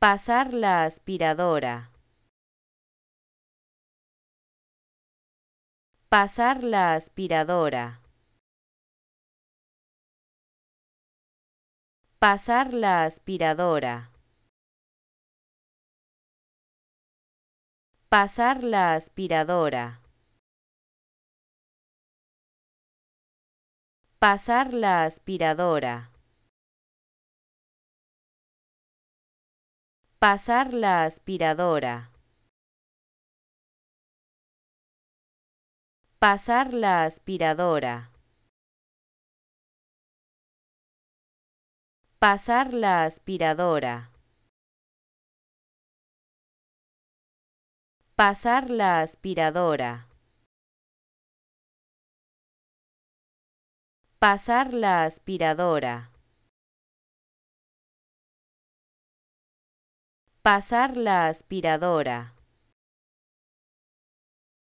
Pasar la aspiradora. Pasar la aspiradora. Pasar la aspiradora. Pasar la aspiradora. Pasar la aspiradora. Pasar la aspiradora. Pasar la aspiradora. Pasar la aspiradora. Pasar la aspiradora. Pasar la aspiradora. Pasar la aspiradora.